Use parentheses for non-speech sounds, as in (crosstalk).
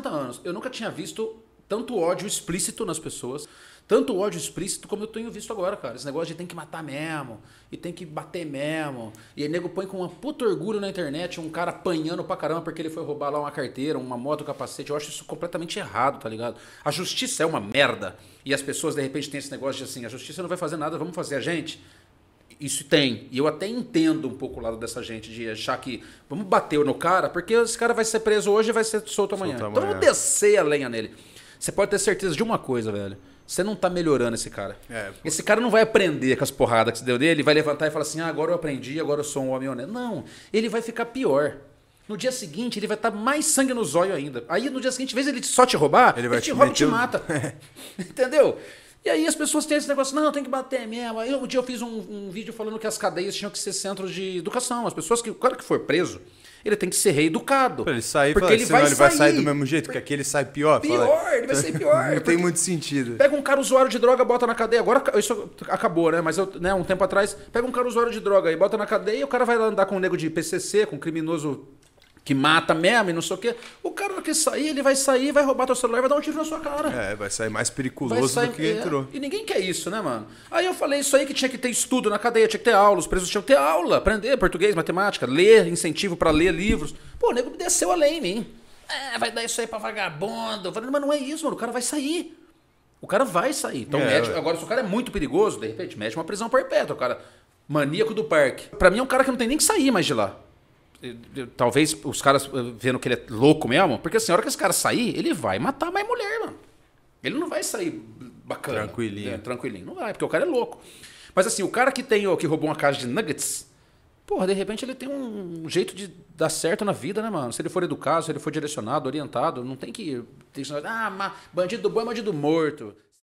50 anos, eu nunca tinha visto tanto ódio explícito nas pessoas, tanto ódio explícito como eu tenho visto agora, cara. Esse negócio de tem que matar mesmo, e tem que bater mesmo. E aí nego põe com uma puta orgulho na internet um cara apanhando pra caramba porque ele foi roubar lá uma carteira, uma moto, um capacete. Eu acho isso completamente errado, tá ligado? A justiça é uma merda. E as pessoas de repente têm esse negócio de assim, a justiça não vai fazer nada, vamos fazer a gente. Isso tem. E eu até entendo um pouco o lado dessa gente de achar que vamos bater no cara, porque esse cara vai ser preso hoje e vai ser solto amanhã. Então, amanhã. Então vamos descer a lenha nele. Você pode ter certeza de uma coisa, velho. Você não tá melhorando esse cara. É, esse cara não vai aprender com as porradas que você deu dele, ele vai levantar e falar assim: ah, agora eu aprendi, agora eu sou um homem honesto. Não, ele vai ficar pior. No dia seguinte, ele vai estar tá mais sangue nos olhos ainda. Aí no dia seguinte, às vezes ele só te roubar, ele, ele te rouba e te mata. (laughs) É. Entendeu? E aí as pessoas têm esse negócio, não, tem que bater mesmo. Aí um dia eu fiz um, um, vídeo falando que as cadeias tinham que ser centros de educação. As pessoas que, o cara que for preso, ele tem que ser reeducado. ele sair, porque fala, ele, assim, vai, ele sair. vai sair do mesmo jeito, porque aqui ele sai pior. Pior, fala. ele vai sair pior. (laughs) Não tem muito sentido. Pega um cara usuário de droga, bota na cadeia. Agora isso acabou, né? Mas eu, né, um tempo atrás, pega um cara usuário de droga e bota na cadeia, e o cara vai andar com um nego de PCC, com um criminoso que mata mesmo e não sei o quê. O cara que sair, ele vai sair, vai roubar teu celular vai dar um tiro na sua cara. É, vai sair mais periculoso sair, do que é, entrou. E ninguém quer isso, né, mano? Aí eu falei isso aí que tinha que ter estudo na cadeia, tinha que ter aula, os presos tinham que ter aula, aprender português, matemática, ler, incentivo para ler livros. Pô, o nego desceu além em mim. É, vai dar isso aí pra vagabundo. Eu falei, mas não é isso, mano, o cara vai sair. O cara vai sair. Então, é, médico, agora, se o cara é muito perigoso, de repente, mete uma prisão perpétua. O cara, maníaco do parque. Pra mim, é um cara que não tem nem que sair mais de lá talvez os caras eh, vendo que ele é louco mesmo, porque assim, a hora que esse cara sair, ele vai matar mais mulher, mano. Ele não vai sair bacana. Tranquilinho. Né? Tranquilinho. Não vai, porque o cara é louco. Mas assim, o cara que tem, que roubou uma caixa de nuggets, porra, de repente ele tem um jeito de dar certo na vida, né, mano? Se ele for educado, se ele for direcionado, orientado, não tem que. ter que ah, bandido bom é bandido morto.